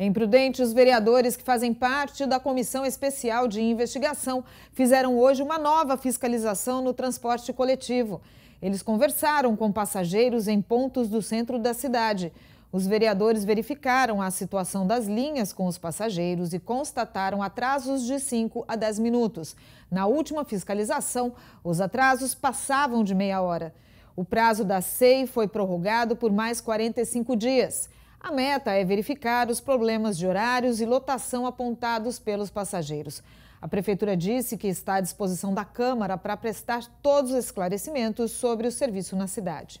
Imprudentes vereadores que fazem parte da Comissão Especial de Investigação fizeram hoje uma nova fiscalização no transporte coletivo. Eles conversaram com passageiros em pontos do centro da cidade. Os vereadores verificaram a situação das linhas com os passageiros e constataram atrasos de 5 a 10 minutos. Na última fiscalização, os atrasos passavam de meia hora. O prazo da SEI foi prorrogado por mais 45 dias. A meta é verificar os problemas de horários e lotação apontados pelos passageiros. A Prefeitura disse que está à disposição da Câmara para prestar todos os esclarecimentos sobre o serviço na cidade.